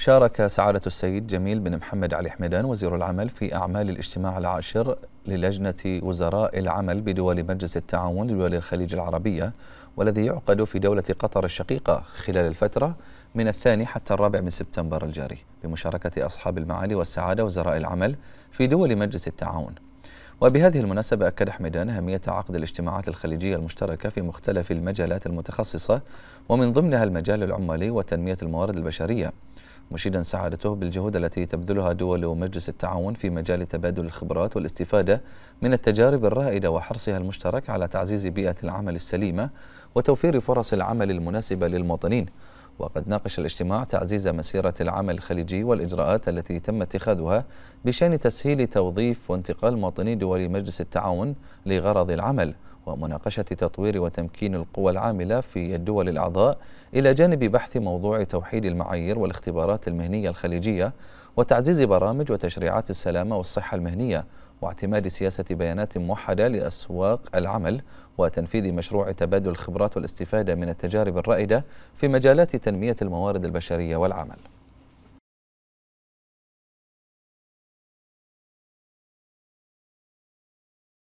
شارك سعادة السيد جميل بن محمد علي حميدان وزير العمل في أعمال الاجتماع العاشر للجنة وزراء العمل بدول مجلس التعاون لدول الخليج العربية والذي يعقد في دولة قطر الشقيقة خلال الفترة من الثاني حتى الرابع من سبتمبر الجاري بمشاركة أصحاب المعالي والسعادة وزراء العمل في دول مجلس التعاون وبهذه المناسبة أكد حميدان أهمية عقد الاجتماعات الخليجية المشتركة في مختلف المجالات المتخصصة ومن ضمنها المجال العمالي وتنمية الموارد البشرية مشيدا سعادته بالجهود التي تبذلها دول مجلس التعاون في مجال تبادل الخبرات والاستفادة من التجارب الرائدة وحرصها المشترك على تعزيز بيئة العمل السليمة وتوفير فرص العمل المناسبة للمواطنين وقد ناقش الاجتماع تعزيز مسيرة العمل الخليجي والإجراءات التي تم اتخاذها بشأن تسهيل توظيف وانتقال مواطني دول مجلس التعاون لغرض العمل ومناقشة تطوير وتمكين القوى العاملة في الدول الأعضاء إلى جانب بحث موضوع توحيد المعايير والاختبارات المهنية الخليجية وتعزيز برامج وتشريعات السلامة والصحة المهنية واعتماد سياسة بيانات موحدة لأسواق العمل وتنفيذ مشروع تبادل الخبرات والاستفادة من التجارب الرائدة في مجالات تنمية الموارد البشرية والعمل